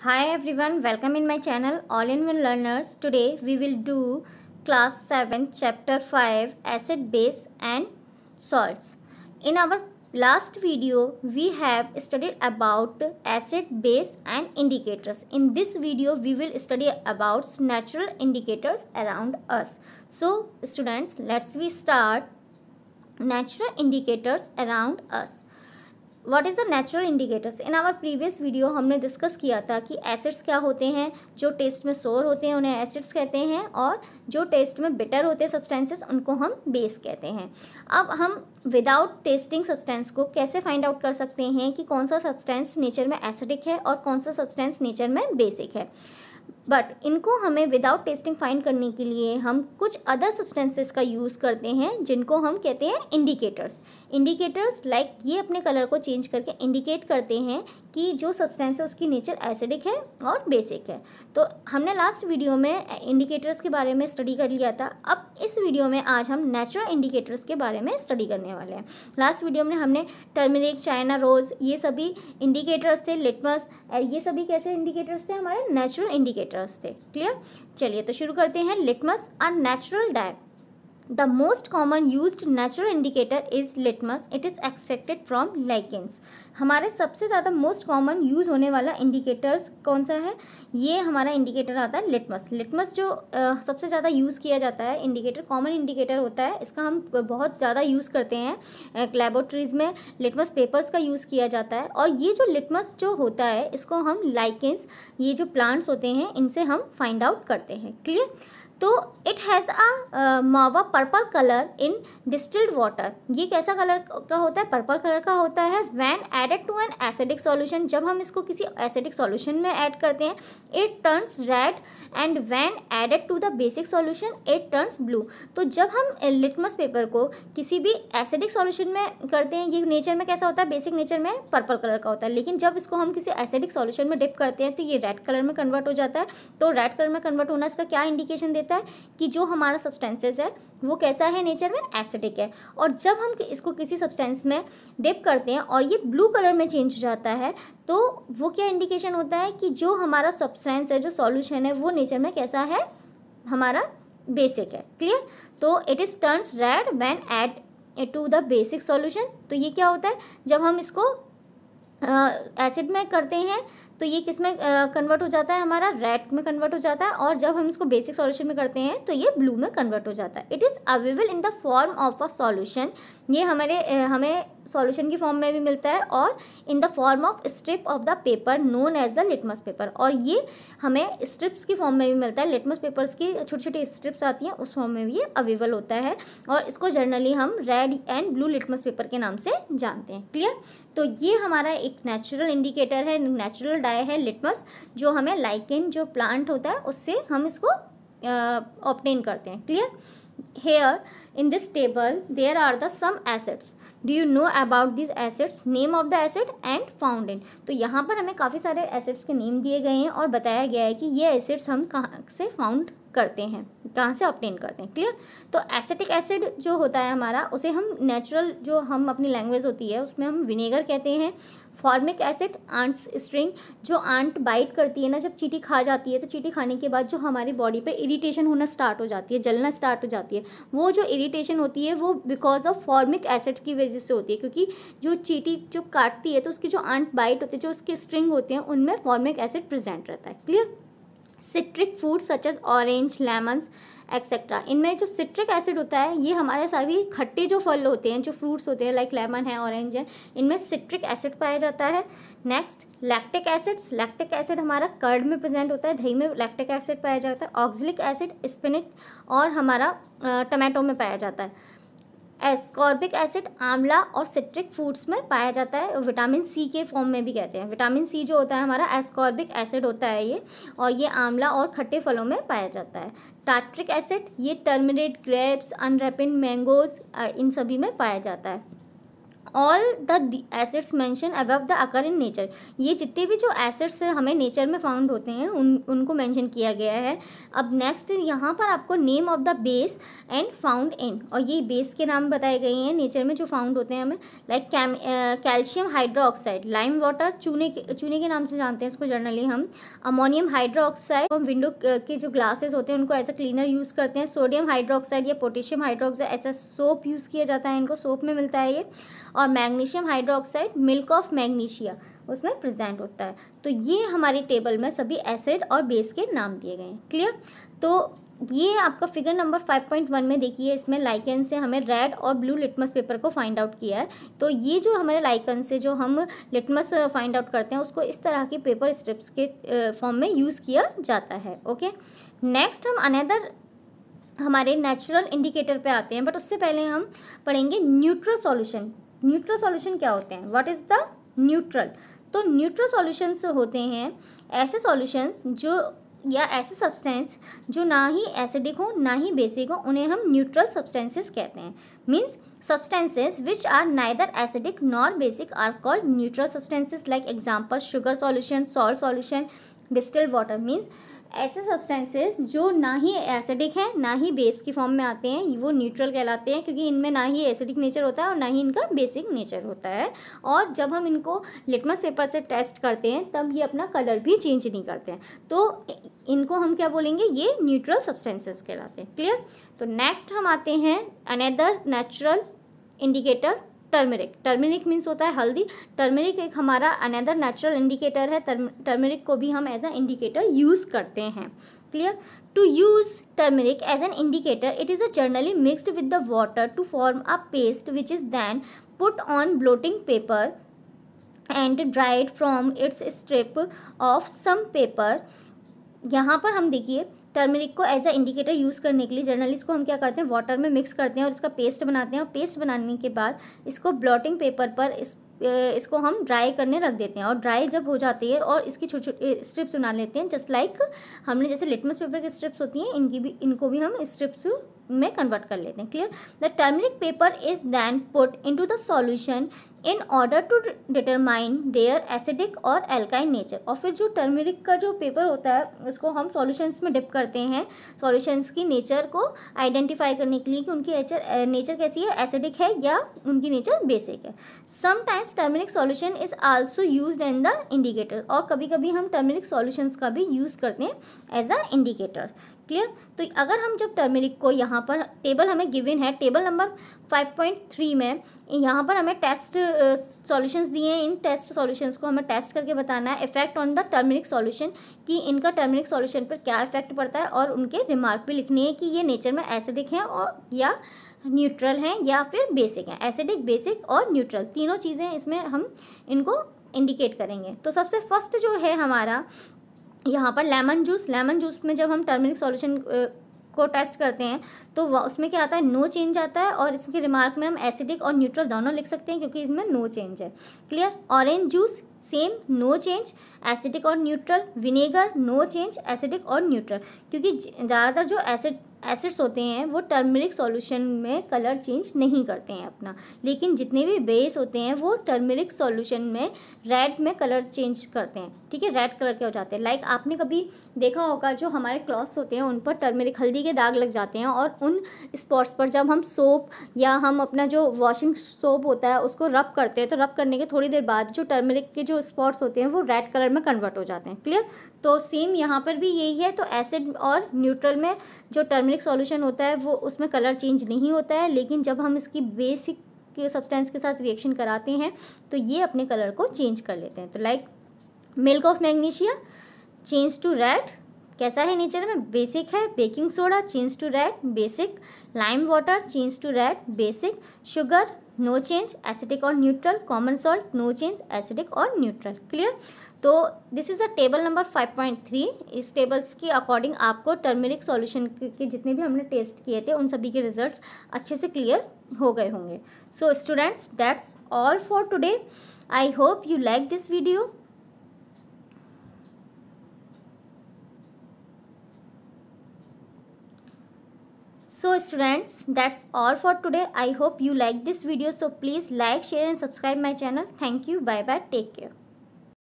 Hi everyone, welcome in my channel All in One Learners. Today we will do class 7 chapter 5 acid base and salts. In our last video we have studied about acid base and indicators. In this video we will study about natural indicators around us. So students let's we start natural indicators around us. What is the natural indicators in our previous video हमने discuss किया था कि acids क्या होते हैं जो test में सोर होते हैं उन्हें एसिड्स कहते हैं और जो टेस्ट में बिटर होते हैं सब्सटेंसेस उनको हम बेस कहते हैं अब हम विदाउट टेस्टिंग सब्सटेंस को कैसे फाइंड आउट कर सकते हैं कि कौन सा सब्सटेंस नेचर में एसिडिक है और कौन सा सब्सटेंस नेचर में बेसिक है बट इनको हमें विदाउट टेस्टिंग फाइंड करने के लिए हम कुछ अदर सब्सटेंसेस का यूज़ करते हैं जिनको हम कहते हैं इंडिकेटर्स इंडिकेटर्स लाइक ये अपने कलर को चेंज करके इंडिकेट करते हैं कि जो सब्सटेंस है उसकी नेचर एसिडिक है और बेसिक है तो हमने लास्ट वीडियो में इंडिकेटर्स के बारे में स्टडी कर लिया था अब इस वीडियो में आज हम नेचुरल इंडिकेटर्स के बारे में स्टडी करने वाले हैं लास्ट वीडियो में हमने टर्मिनिक चाइना रोज़ ये सभी इंडिकेटर्स थे लिटमस ये सभी कैसे इंडिकेटर्स थे हमारे नेचुरल इंडिकेटर्स थे क्लियर चलिए तो शुरू करते हैं litmus are natural dye the most common use natural indicator is litmus it is extracted from lichens हमारे सबसे ज़्यादा मोस्ट कॉमन यूज़ होने वाला इंडिकेटर्स कौन सा है ये हमारा इंडिकेटर आता है लिटमस लिटमस जो आ, सबसे ज़्यादा यूज़ किया जाता है इंडिकेटर कॉमन इंडिकेटर होता है इसका हम बहुत ज़्यादा यूज़ करते हैं लेबोरेटरीज़ में लिटमस पेपर्स का यूज़ किया जाता है और ये जो लिटमस जो होता है इसको हम लाइकेंस ये जो प्लांट्स होते हैं इनसे हम फाइंड आउट करते हैं क्लियर तो it has a mauve purple colour in distilled water ये कैसा कलर का होता है पर्पल कलर का होता है when added to an acidic solution जब हम इसको किसी एसिडिक सॉल्यूशन में ऐड करते हैं it turns red and when added to the basic solution it turns blue तो जब हम लिटमस पेपर को किसी भी एसिडिक सॉल्यूशन में करते हैं ये नेचर में कैसा होता है बेसिक नेचर में पर्पल कलर का होता है लेकिन जब इसको हम किसी एसिडिक सॉल्यूशन में डिप करते हैं तो ये रेड कलर में कन्वर्ट हो जाता है तो रेड कलर में कन्वर्ट होना इसका क्या इंडिकेशन देता है देता है कि जो हमारा सब्सटेंसेस है वो कैसा है नेचर में एसिडिक है और जब हम इसको किसी सब्सटेंस में डिप करते हैं और ये ब्लू कलर में चेंज हो जाता है तो वो क्या इंडिकेशन होता है कि जो हमारा सब्सटेंस है जो सॉल्यूशन है वो नेचर में कैसा है हमारा बेसिक है क्लियर तो it is turns red when add to the basic solution तो ये क्या होता है जब हम इसको एसिड uh, में करते हैं तो ये किस में कन्वर्ट हो जाता है हमारा रेड में कन्वर्ट हो जाता है और जब हम इसको बेसिक सॉल्यूशन में करते हैं तो ये ब्लू में कन्वर्ट हो जाता है it is available in the form of a solution ये हमारे हमें सॉल्यूशन की फॉर्म में भी मिलता है और in the form of strip of the paper known as the litmus paper और ये हमें स्ट्रिप्स की फॉर्म में भी मिलता है लेटमस पेपर्स की छोटी छोटी स्ट्रिप्स आती हैं उस फॉर्म में भी ये अवेलेबल होता है और इसको जनरली हम red and blue litmus paper के नाम से जानते हैं क्लियर तो ये हमारा एक नेचुरल इंडिकेटर है नेचुरल डाई है लिटमस जो हमें लाइकिन जो प्लांट होता है उससे हम इसको ऑप्टेन करते हैं clear here in this table there are the some assets do you know about this assets name of the asset and found in तो यहाँ पर हमें काफ़ी सारे एसेट्स के नेम दिए गए हैं और बताया गया है कि ये एसेट्स हम कहाँ से फाउंड करते हैं कहाँ से ऑप्टेन करते हैं क्लियर तो एसिटिक एसिड जो होता है हमारा उसे हम नेचुरल जो हम अपनी लैंग्वेज होती है उसमें हम विनेगर कहते हैं फॉर्मिक एसिड आंट्स स्ट्रिंग जो आंट बाइट करती है ना जब चीटी खा जाती है तो चीटी खाने के बाद जो हमारी बॉडी पे इरिटेशन होना स्टार्ट हो जाती है जलना स्टार्ट हो जाती है वो जो इरिटेशन होती है वो बिकॉज ऑफ फॉर्मिक एसिड की वजह से होती है क्योंकि जो चीटी जो काटती है तो उसकी जो आंट बाइट होती है जो उसके स्ट्रिंग होते हैं उनमें फॉर्मिक एसिड प्रेजेंट रहता है clear citric food such as orange lemons etcetera इनमें जो सिट्रिक एसिड होता है ये हमारे सभी खट्टे जो फल होते हैं जो फ्रूट्स होते हैं लाइक लेमन है ऑरेंज है इनमें सिट्रिक एसिड पाया जाता है next lactic acids lactic acid हमारा कर्ड में प्रेजेंट होता है दही में लैक्टिक एसिड पाया जाता है ऑक्जिलिक एसिड स्पिनिच और हमारा टमाटो में पाया जाता है एस्कॉर्बिक एसिड आंवला और सिट्रिक फूड्स में पाया जाता है विटामिन सी के फॉर्म में भी कहते हैं विटामिन सी जो होता है हमारा एस्कॉर्बिक एसिड होता है ये और ये आंवला और खट्टे फलों में पाया जाता है टार्ट्रिक एसिड ये टर्मिनेट ग्रेप्स अनरेपिन मैंगोज इन सभी में पाया जाता है all the acids mentioned above the occur in nature ये जितने भी जो एसिड्स हमें नेचर में फाउंड होते हैं उन उनको मैंशन किया गया है अब नेक्स्ट यहाँ पर आपको name of the base and found in और ये बेस के नाम बताए गए हैं नेचर में जो फाउंड होते हैं हमें like calcium hydroxide lime water चूने के चूने के नाम से जानते हैं उसको जर्नली हम अमोनियम हाइड्रोक्साइड हम विंडो के जो ग्लासेस होते हैं उनको एज अ क्लीनर यूज़ करते हैं सोडियम हाइड्रोक्साइड या पोटेशियम हाइड्रोक्साइड ऐसा सोप यूज़ किया जाता है इनको सोप में मिलता है ये और और magnesium hydroxide milk of magnesia उसमें प्रेजेंट होता है तो ये हमारी टेबल में सभी एसिड और बेस के नाम दिए गए हैं क्लियर तो ये आपका फिगर नंबर 5.1 में देखिए इसमें लाइकन से हमें रेड और ब्लू लिटमस पेपर को फाइंड आउट किया है तो ये जो हमारे लाइकन से जो हम लिटमस फाइंड आउट करते हैं उसको इस तरह के पेपर स्ट्रिप्स के फॉर्म में यूज़ किया जाता है ओके नेक्स्ट हम अनदर हमारे नेचुरल इंडिकेटर पे आते हैं बट उससे पहले हम पढ़ेंगे न्यूट्रल सॉल्यूशन न्यूट्रल सॉल्यूशन क्या होते हैं व्हाट इज़ द न्यूट्रल तो न्यूट्रल सॉल्यूशंस होते हैं ऐसे सॉल्यूशंस जो या ऐसे सब्सटेंस जो ना ही एसिडिक हो ना ही बेसिक हो उन्हें हम न्यूट्रल सब्सटेंसेस कहते हैं means substances which are neither acidic nor basic are called neutral substances like example sugar solution salt solution distilled water means ऐसे सब्सटेंसेस जो ना ही एसिडिक हैं ना ही बेस के फॉर्म में आते हैं वो न्यूट्रल कहलाते हैं क्योंकि इनमें ना ही एसिडिक नेचर होता है और ना ही इनका बेसिक नेचर होता है और जब हम इनको लिटमस पेपर से टेस्ट करते हैं तब ये अपना कलर भी चेंज नहीं करते हैं तो इनको हम क्या बोलेंगे ये न्यूट्रल सब्सटेंसेस कहलाते हैं क्लियर तो नेक्स्ट हम आते हैं another natural indicator turmeric turmeric means होता है हल्दी टर्मेरिक एक हमारा अनदर नेचुरल इंडिकेटर है टर्मेरिक को भी हम एज अ इंडिकेटर यूज़ करते हैं clear to use turmeric as an indicator it is generally mixed with the water to form a paste which is then put on blotting paper and dried from its strip of some paper यहाँ पर हम देखिए turmeric को as a indicator use करने के लिए generally इसको हम क्या करते हैं वाटर में मिक्स करते हैं और इसका पेस्ट बनाते हैं और पेस्ट बनाने के बाद इसको ब्लॉटिंग पेपर पर इस इसको हम ड्राई करने रख देते हैं और ड्राई जब हो जाती है और इसकी छोटी छोटी स्ट्रिप्स बना लेते हैं जस्ट लाइक हमने जैसे लिटमस पेपर की स्ट्रिप्स होती हैं इनकी भी इनको भी हम स्ट्रिप्स में कन्वर्ट कर लेते हैं clear the turmeric paper is then put into the solution in order to determine their acidic और एल्काइन नेचर और फिर जो टर्मरिक का जो पेपर होता है उसको हम सॉल्यूशंस में डिप करते हैं सॉल्यूशंस की नेचर को आइडेंटिफाई करने के लिए कि उनकी नेचर नेचर कैसी है एसिडिक है या उनकी नेचर बेसिक है sometimes turmeric solution is also use in the indicator और कभी कभी हम टर्मरिक सॉल्यूशंस का भी यूज़ करते हैं एज अ इंडिकेटर्स क्लियर तो अगर हम जब टर्मेरिक को यहाँ पर टेबल हमें गिवन है टेबल नंबर 5.3 में यहाँ पर हमें टेस्ट सॉल्यूशंस दिए हैं इन टेस्ट सॉल्यूशंस को हमें टेस्ट करके बताना है effect on the turmeric solution कि इनका टर्मेरिक सॉल्यूशन पर क्या इफेक्ट पड़ता है और उनके रिमार्क भी लिखने हैं कि ये नेचर में एसिडिक हैं और या न्यूट्रल हैं या फिर बेसिक हैं एसिडिक बेसिक और न्यूट्रल तीनों चीज़ें इसमें हम इनको इंडिकेट करेंगे तो सबसे फर्स्ट जो है हमारा यहाँ पर लेमन जूस लेमन जूस में जब हम टर्मरिक सॉल्यूशन को टेस्ट करते हैं तो उसमें क्या आता है नो चेंज आता है और इसके रिमार्क में हम एसिडिक और न्यूट्रल दोनों लिख सकते हैं क्योंकि इसमें नो चेंज है clear orange juice same no change acidic और neutral vinegar no change acidic और न्यूट्रल क्योंकि ज़्यादातर जो एसिड एसिड्स होते हैं वो टर्मरिक सॉल्यूशन में कलर चेंज नहीं करते हैं अपना लेकिन जितने भी बेस होते हैं वो टर्मरिक सॉल्यूशन में रेड में कलर चेंज करते हैं ठीक है रेड कलर के हो जाते हैं लाइक आपने कभी देखा होगा जो हमारे क्लॉथ्स होते हैं उन पर टर्मरिक हल्दी के दाग लग जाते हैं और उन स्पॉट्स पर जब हम सोप या हम अपना जो वॉशिंग सोप होता है उसको रब करते हैं तो रब करने के थोड़ी देर बाद जो टर्मरिक के जो स्पॉट्स होते हैं वो रेड कलर में कन्वर्ट हो जाते हैं क्लियर तो सेम यहाँ पर भी यही है तो एसिड और न्यूट्रल में जो टर्मरिक सॉल्यूशन होता है वो उसमें कलर चेंज नहीं होता है लेकिन जब हम इसकी बेसिक के सब्सटेंस के साथ रिएक्शन कराते हैं तो ये अपने कलर को चेंज कर लेते हैं तो like milk of magnesia change to red कैसा है नेचर में बेसिक है baking soda change to red basic lime water change to red basic sugar no change acidic और neutral common salt no change acidic और neutral clear तो this is a table number 5.3 इस tables के according आपको turmeric solution के जितने भी हमने टेस्ट किए थे उन सभी के रिजल्ट्स अच्छे से क्लियर हो गए होंगे so students that's all for today I hope you like this video so students that's all for today i hope you like this video so please like share and subscribe my channel thank you bye bye take care